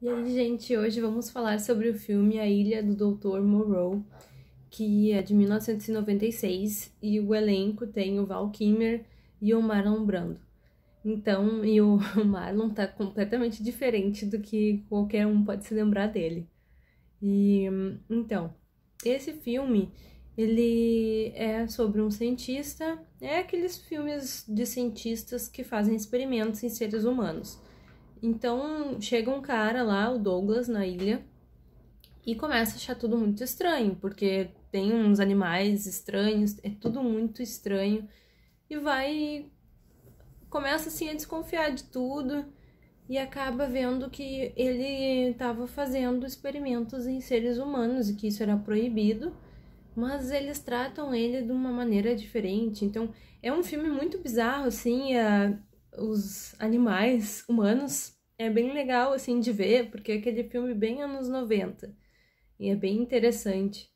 E aí, gente, hoje vamos falar sobre o filme A Ilha do Dr. Moreau, que é de 1996, e o elenco tem o Val Kimmer e o Marlon Brando. Então, e o Marlon tá completamente diferente do que qualquer um pode se lembrar dele. E então, esse filme ele é sobre um cientista, é aqueles filmes de cientistas que fazem experimentos em seres humanos. Então chega um cara lá, o Douglas, na ilha, e começa a achar tudo muito estranho, porque tem uns animais estranhos, é tudo muito estranho, e vai. começa assim a desconfiar de tudo e acaba vendo que ele estava fazendo experimentos em seres humanos e que isso era proibido, mas eles tratam ele de uma maneira diferente. Então é um filme muito bizarro, assim, a, os animais humanos. É bem legal, assim, de ver, porque é aquele filme bem anos 90. E é bem interessante.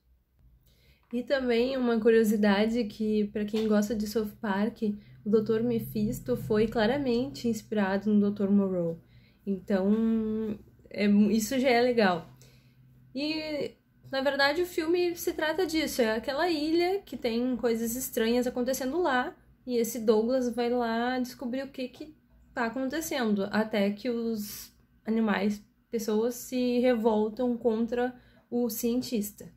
E também uma curiosidade que, para quem gosta de South Park, o Dr. Mephisto foi claramente inspirado no Dr. Moreau. Então, é, isso já é legal. E, na verdade, o filme se trata disso: é aquela ilha que tem coisas estranhas acontecendo lá, e esse Douglas vai lá descobrir o que que tá acontecendo, até que os animais, pessoas se revoltam contra o cientista.